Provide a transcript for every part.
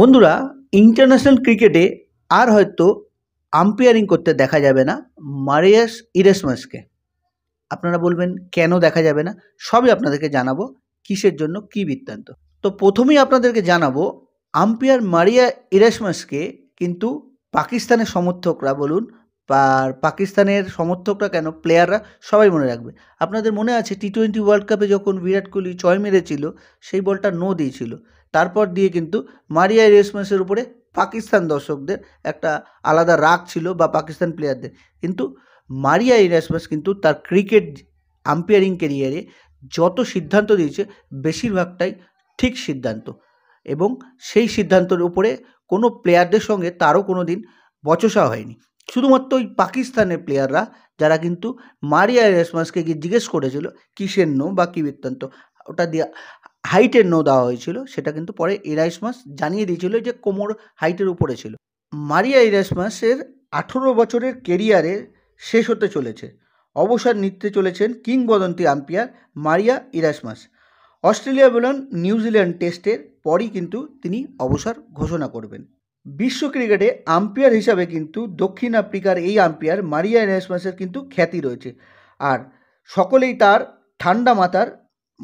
বন্ধুরা ইন্টারন্যাশনাল ক্রিকেটে আর হয়তো আম্পায়ারিং করতে দেখা যাবে না মারিয়াস ইরেসমাসকে আপনারা বলবেন কেন দেখা যাবে না সবই আপনাদেরকে জানাবো কিসের জন্য কি বৃত্তান্ত তো প্রথমেই আপনাদেরকে জানাবো আম্পায়ার মারিয়া ইরেসমাসকে কিন্তু পাকিস্তানের সমর্থকরা বলুন আর পাকিস্তানের সমর্থকরা কেন প্লেয়াররা সবাই মনে রাখবে আপনাদের মনে আছে টি টোয়েন্টি ওয়ার্ল্ড কাপে যখন বিরাট কোহলি চয় মেরেছিল সেই বলটা নো দিয়েছিল তারপর দিয়ে কিন্তু মারিয়া রেসমেসের উপরে পাকিস্তান দর্শকদের একটা আলাদা রাগ ছিল বা পাকিস্তান প্লেয়ারদের কিন্তু মারিয়া ইরাসমাস কিন্তু তার ক্রিকেট আম্পায়ারিং ক্যারিয়ারে যত সিদ্ধান্ত দিয়েছে বেশিরভাগটাই ঠিক সিদ্ধান্ত এবং সেই সিদ্ধান্তের উপরে কোনো প্লেয়ারদের সঙ্গে তারও কোনো দিন বচসা হয়নি শুধুমাত্র ওই পাকিস্তানের প্লেয়াররা যারা কিন্তু মারিয়া রেসমাসকে গিয়ে জিজ্ঞেস করেছিল কিসের নো বা কী বৃত্তান্ত ওটা দিয়ে হাইটের নো দেওয়া হয়েছিল সেটা কিন্তু পরে এরাইসমাস জানিয়ে দিয়েছিল যে কোমর হাইটের উপরে ছিল মারিয়া এরাইসমাসের আঠেরো বছরের কেরিয়ারে শেষ হতে চলেছে অবসর নিতে চলেছেন কিংবদন্তি আম্পিয়ার মারিয়া ইরাসমাস অস্ট্রেলিয়া বলন নিউজিল্যান্ড টেস্টের পরই কিন্তু তিনি অবসর ঘোষণা করবেন বিশ্ব ক্রিকেটে আম্পিয়ার হিসাবে কিন্তু দক্ষিণ আফ্রিকার এই আম্পায়ার মারিয়া ইরাসমাসের কিন্তু খ্যাতি রয়েছে আর সকলেই তার ঠান্ডা মাথার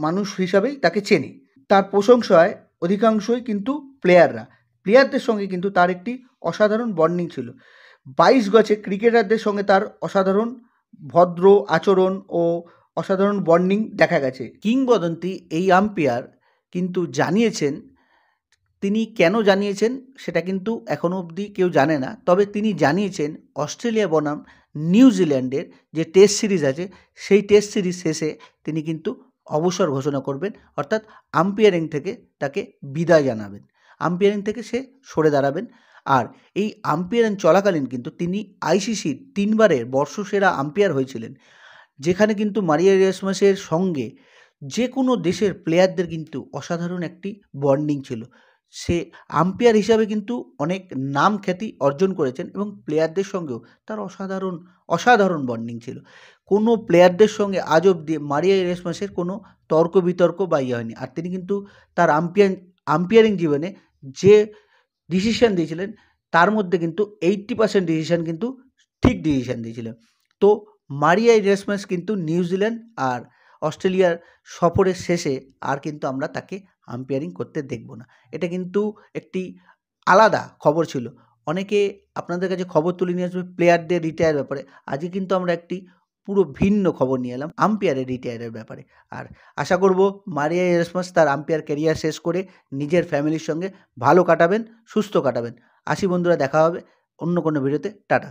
মানুষ হিসাবেই তাকে চেনে তার প্রশংসায় অধিকাংশই কিন্তু প্লেয়াররা প্লেয়ারদের সঙ্গে কিন্তু তার একটি অসাধারণ বর্ণিং ছিল বাইশ গছে ক্রিকেটারদের সঙ্গে তার অসাধারণ ভদ্র আচরণ ও অসাধারণ বর্ণিং দেখা গেছে কিংবদন্তি এই আম্পায়ার কিন্তু জানিয়েছেন তিনি কেন জানিয়েছেন সেটা কিন্তু এখনও অবধি কেউ জানে না তবে তিনি জানিয়েছেন অস্ট্রেলিয়া বনাম নিউজিল্যান্ডের যে টেস্ট সিরিজ আছে সেই টেস্ট সিরিজ শেষে তিনি কিন্তু অবসর ঘোষণা করবেন অর্থাৎ আম্পিয়ারিং থেকে তাকে বিদায় জানাবেন আম্পিয়ারিং থেকে সে সরে দাঁড়াবেন আর এই আম্পিয়ারিং চলাকালীন কিন্তু তিনি আইসিসির তিনবারের বর্ষসেরা আম্পিয়ার হয়েছিলেন যেখানে কিন্তু মারিয়া রিয়াসমাসের সঙ্গে যে কোনো দেশের প্লেয়ারদের কিন্তু অসাধারণ একটি বন্ডিং ছিল সে আম্পায়ার হিসাবে কিন্তু অনেক নাম খ্যাতি অর্জন করেছেন এবং প্লেয়ারদের সঙ্গেও তার অসাধারণ অসাধারণ বন্ডিং ছিল কোনো প্লেয়ারদের সঙ্গে আজ অব্দি মারিয়া ইরেসমাসের কোনো তর্ক বিতর্ক বা ইয়ে হয়নি আর তিনি কিন্তু তার আম্পিয়ার আম্পায়ারিং জীবনে যে ডিসিশান দিয়েছিলেন তার মধ্যে কিন্তু এইট্টি পার্সেন্ট ডিসিশান কিন্তু ঠিক ডিসিশান দিয়েছিলেন তো মারিয়া ইরেসমাস কিন্তু নিউজিল্যান্ড আর অস্ট্রেলিয়ার সফরের শেষে আর কিন্তু আমরা তাকে আম্পায়ারিং করতে দেখব না এটা কিন্তু একটি আলাদা খবর ছিল অনেকে আপনাদের কাছে খবর তুলে নিয়ে আসবে প্লেয়ারদের রিটায়ার ব্যাপারে আজকে কিন্তু আমরা একটি পুরো ভিন্ন খবর নিয়ে এলাম আম্পায়ারের রিটায়ারের ব্যাপারে আর আশা করব মারিয়া এরসমাস তার আম্পায়ার ক্যারিয়ার শেষ করে নিজের ফ্যামিলির সঙ্গে ভালো কাটাবেন সুস্থ কাটাবেন আসি বন্ধুরা দেখা হবে অন্য কোনো ভিডিওতে টাটা